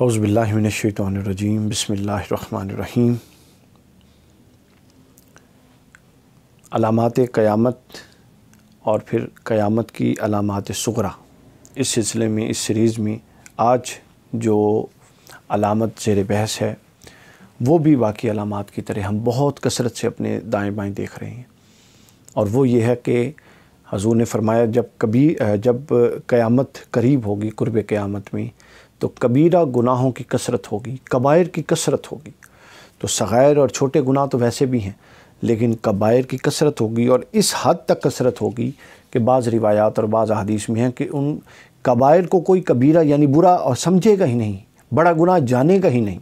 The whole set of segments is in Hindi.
हौज़बिल्लिनशैतरजीम बसमीम अलामत क़यामत और फिर क़यामत की अलामत सगरा इस सिलसिले में इस सीरीज़ में आज जो अलामत जेर बहस है वो भी बाकी अलामत की तरह हम बहुत कसरत से अपने दाएँ बाएँ देख रहे हैं और वो ये है कि हजूर ने फरमाया जब कभी जब क़यामत करीब होगी क़ुरब क़यामत में तो कबीरा गुनाहों की कसरत होगी कबायर की कसरत होगी तो सग़ैर और छोटे गुनाह तो वैसे भी हैं लेकिन कबायर की कसरत होगी और इस हद तक कसरत होगी कि बाज़ रिवायात और बाज़ अदीस में हैं कि उन कबायर को कोई कबीरा यानी बुरा और समझेगा ही नहीं बड़ा गुनाह जानेगा ही नहीं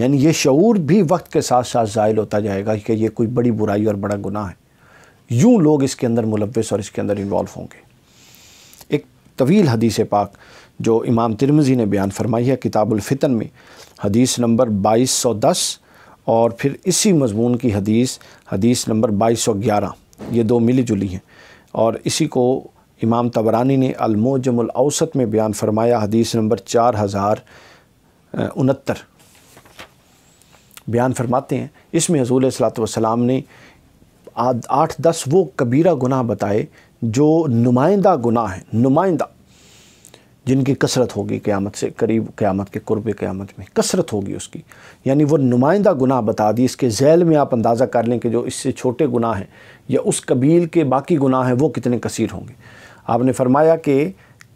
यानी ये शूर भी वक्त के साथ साथ ज़ायल होता जाएगा कि ये कोई बड़ी बुराई और बड़ा गुनाह है यूँ लोग इसके अंदर मुलवस और इसके अंदर इन्वॉल्व होंगे एक तवील हदीस पाक जो इमाम तिरमजी ने बयान फरमाई है किताबुलफ़ितन में हदीस नंबर बाईस सौ दस और फिर इसी मजमून की हदीस हदीस नंबर बाईस सौ ग्यारह ये दो मिली जुली हैं और इसी को इमाम तबरानी ने अलमोजमसत में बयान फरमाया हदीस नंबर चार हज़ार उनहत्तर बयान फरमाते हैं इसमें हजूल सलातम ने आठ दस वो कबीरा गुनाह बताए जो नुमाइंदा गुनाह है नुमाइंदा जिनकी कसरत होगी क़्यामत से करीब क़्यामत के कुर्ब क़्यामत में कसरत होगी उसकी यानी वो नुमाइंदा गुनाह बता दी इसके झैल में आप अंदाज़ा कर लें कि जो इससे छोटे गुनाह हैं या उस कबील के बाकी गुनाह हैं वो कितने कसीर होंगे आपने फरमाया कि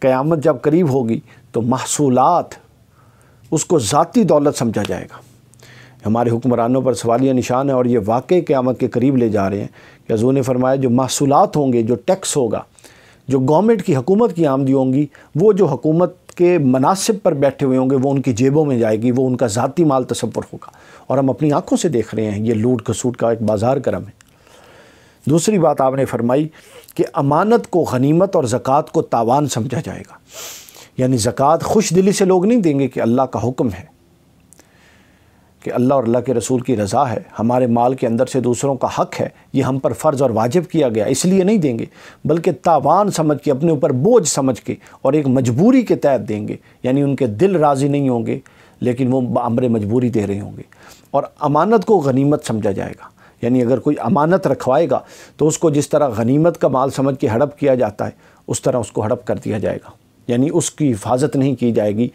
क़्यामत जब करीब होगी तो महसूलत उसको ज़ाती दौलत समझा जाएगा हमारे हुक्मरानों पर सवालिया निशान है और ये वाकई क़्यामत के करीब ले जा रहे हैं कि हजू ने फरमाया जो महसूलत होंगे जो टैक्स होगा जो गवर्नमेंट की हकूमत की आमदी होंगी वो जो हकूमत के मनासिब पर बैठे हुए होंगे वो उनकी जेबों में जाएगी वो उनका ज़ाती माल तस्वर होगा और हम अपनी आँखों से देख रहे हैं ये लूट खसूट का एक बाज़ार करम है दूसरी बात आपने फरमाई कि अमानत को गनीमत और ज़क़़त को तावान समझा जाएगा यानी ज़क़़त खुश दिली से लोग नहीं देंगे कि अल्लाह का हुक्म है कि अल्लाह और अल्लाह के रसूल की रज़ा है हमारे माल के अंदर से दूसरों का हक है ये हम पर फ़र्ज़ और वाजिब किया गया इसलिए नहीं देंगे बल्कि तावान समझ के अपने ऊपर बोझ समझ के और एक मजबूरी के तहत देंगे यानी उनके दिल राज़ी नहीं होंगे लेकिन वो अमर मजबूरी दे रहे होंगे और अमानत को गनीमत समझा जाएगा यानी अगर कोई अमानत रखवाएगा तो उसको जिस तरह गनीमत का माल समझ के हड़प किया जाता है उस तरह उसको हड़प कर दिया जाएगा यानी उसकी हिफाजत नहीं की जाएगी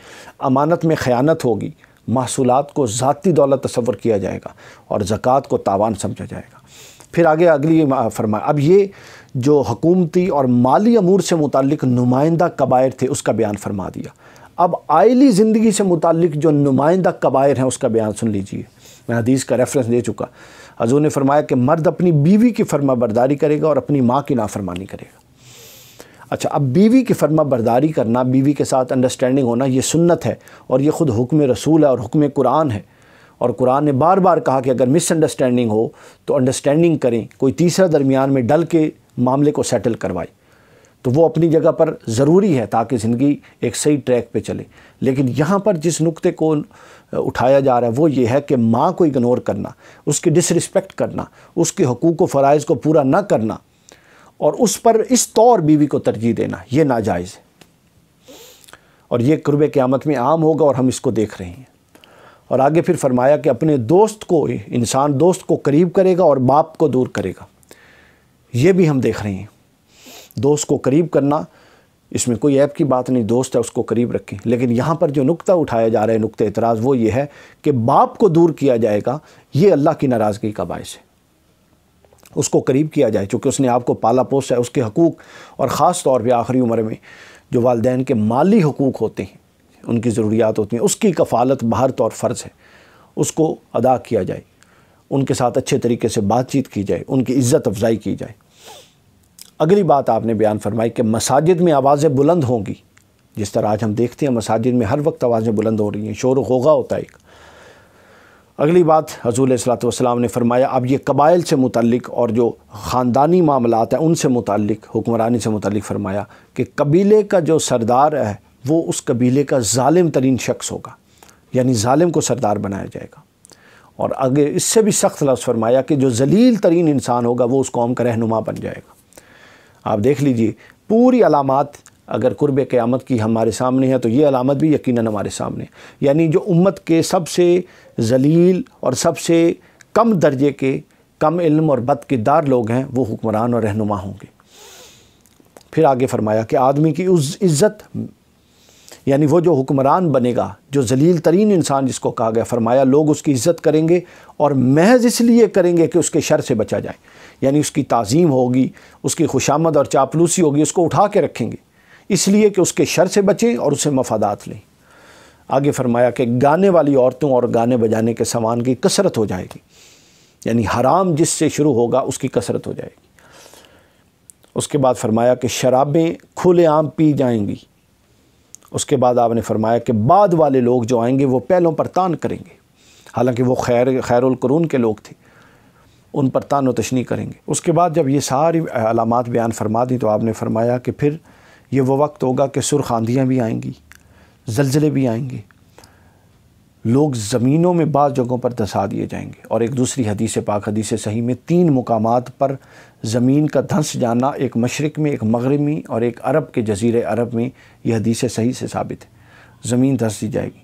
अमानत में ख़यानत होगी महसूलत को ज़ाती दौलत तस्वर किया जाएगा और ज़क़़त को तावान समझा जाएगा फिर आगे अगली फरमाया अब ये जो हकूमती और माली अमूर से मुतक नुमाइंदा कबायर थे उसका बयान फरमा दिया अब आयली ज़िंदगी से मुतक जो नुमाइंदा कबायर हैं उसका बयान सुन लीजिए मैं हदीस का रेफरेंस दे चुका हजू ने फरमाया कि मर्द अपनी बीवी की फर्मा बरदारी करेगा और अपनी माँ की नाफरमानी करेगा अच्छा अब बीवी की फर्मा बरदारी करना बीवी के साथ अंडरस्टैंडिंग होना ये सुन्नत है और ये ख़ुद हुक्म रसूल है और हुक्म कुरान है और कुरान ने बार बार कहा कि अगर मिसअंडरस्टैंडिंग हो तो अंडरस्टैंडिंग करें कोई तीसरा दरमियान में डल के मामले को सेटल करवाए तो वो अपनी जगह पर ज़रूरी है ताकि ज़िंदगी एक सही ट्रैक पे चले लेकिन यहाँ पर जिस नुक्ते को उठाया जा रहा है वो ये है कि माँ को इग्नोर करना उसकी डिसरिस्पेक्ट करना उसके हकूक़ व फ़रज़ को पूरा ना करना और उस पर इस तौर बीवी को तरजीह देना यह नाजायज़ है और ये कुरब क़्यामत में आम होगा और हम इसको देख रहे हैं और आगे फिर फरमाया कि अपने दोस्त को इंसान दोस्त को करीब करेगा और बाप को दूर करेगा ये भी हम देख रहे हैं दोस्त को करीब करना इसमें कोई ऐप की बात नहीं दोस्त है उसको करीब रखें लेकिन यहाँ पर जो नुक्ता उठाया जा रहा है नुक्ता एतराज़ वो ये है कि बाप को दूर किया जाएगा ये अल्लाह की नाराज़गी का बायस है उसको करीब किया जाए चूँकि उसने आपको पाला पोसा है उसके हकूक़ और ख़ास तौर पर आखिरी उम्र में जो वालदे के माली हकूक़ होते हैं उनकी ज़रूरियात होती हैं उसकी कफ़ालत बाहर तौर फ़र्ज़ है उसको अदा किया जाए उनके साथ अच्छे तरीके से बातचीत की जाए उनकी इज़्ज़त अफजाई की जाए अगली बात आपने बयान फरमाई कि मसाजिद में आवाज़ें बुलंद होंगी जिस तरह आज हम देखते हैं मसाजिद में हर वक्त आवाज़ें बुलंद हो रही हैं शोर होगा होता है एक अगली बात हजूल सलाम ने फरमाया अब ये कबाइल से मुतलक और जो ख़ानदानी मामला हैं उनसे मुतलक हुक्मरानी से मुतलक फरमाया कि कबीले का जो सरदार है वो उस कबीले का ालिम तरीन शख्स होगा यानी ालिम को सरदार बनाया जाएगा और आगे इससे भी सख्त लफ्स फरमाया कि जो जलील तरीन इंसान होगा वो उस कौम का रहनुमा बन जाएगा आप देख लीजिए पूरी अलामत अगर कुर्ब क़्यामत की हमारे सामने है तो ये अलामत भी यकीन हमारे सामने यानी जो उम्मत के सबसे जलील और सबसे कम दर्जे के कम इल्म और बद किरदार लोग हैं वो हुक्मरान और रहनुमा होंगे फिर आगे फरमाया कि आदमी की उस इज़्ज़त यानी वो जो हुक्मरान बनेगा जो जलील तरीन इंसान जिसको कहा गया फरमाया लोग उसकी इज़्ज़त करेंगे और महज इसलिए करेंगे कि उसके शर से बचा जाए यानी उसकी तज़ीम होगी उसकी खुशामद और चापलूसी होगी उसको उठा के रखेंगे इसलिए कि उसके शर से बचें और उसे मफादात लें आगे फरमाया कि गाने वाली औरतों और गाने बजाने के सामान की कसरत हो जाएगी यानी हराम जिससे शुरू होगा उसकी कसरत हो जाएगी उसके बाद फरमाया कि शराबें खुलेआम पी जाएंगी उसके बाद आपने फरमाया कि बाद वाले लोग जो आएंगे वो पहलों पर तान करेंगे हालांकि वो खैर खैरुलकरून के लोग थे उन पर तान व तशनी करेंगे उसके बाद जब ये सारी अलामत बयान फरमा दी तो आपने फरमाया कि फिर ये वो वक्त होगा कि सुरख आंधियाँ भी आएंगी जलजले भी आएंगे लोग ज़मीनों में बाज़ जगहों पर धंसा दिए जाएंगे और एक दूसरी हदीस पाक हदीस सही में तीन मकाम पर ज़मीन का धंस जाना एक मशरक़ में एक मग़रबी और एक अरब के जजीर अरब में यह हदीस सही से साबित है ज़मीन धंस दी जाएगी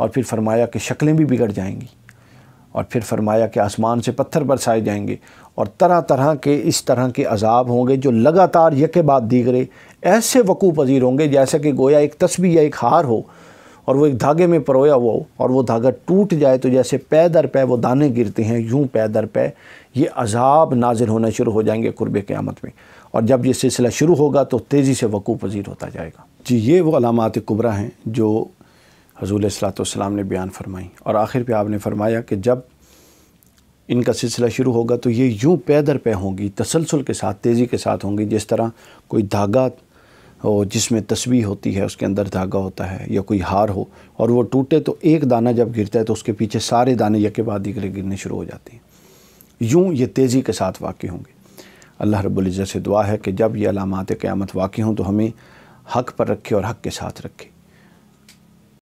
और फिर फरमाया कि शक्लें भी बिगड़ जाएंगी और फिर फरमाया कि आसमान से पत्थर बरसाए जाएंगे और तरह तरह के इस तरह के अजाब होंगे जो लगातार यके बाद दीगरे ऐसे वकू पजीर होंगे जैसे कि गोया एक तस्वीर या एक हार हो और वो एक धागे में परोया हुआ हो और वो धागा टूट जाए तो जैसे पै दर पै वो दाने गिरते हैं यूँ पै दर पै ये अजाब नाजिल होना शुरू हो जाएंगे कुरब क़्यामत में और जब ये सिलसिला शुरू होगा तो तेज़ी से वकू पजीर होता जाएगा जी ये वो अलामत कुबरा हैं जो हजूल सलाम ने बयान फरमाई और आखिर पे आपने फरमाया कि जब इनका सिलसिला शुरू होगा तो ये यूँ पैदर पे होंगी तसलसल के साथ तेज़ी के साथ होंगी जिस तरह कोई धागा हो जिसमें तस्वीर होती है उसके अंदर धागा होता है या कोई हार हो और वो टूटे तो एक दाना जब गिरता है तो उसके पीछे सारे दाने यके बाद ही गिरने शुरू हो जाते हैं यूँ ये तेज़ी के साथ वाक़ होंगे अल्लाह रबुल्ज़त से दुआ है कि जब ये अलामत क़्यामत वाक़ हों तो हमें हक पर रखे और हक के साथ रखें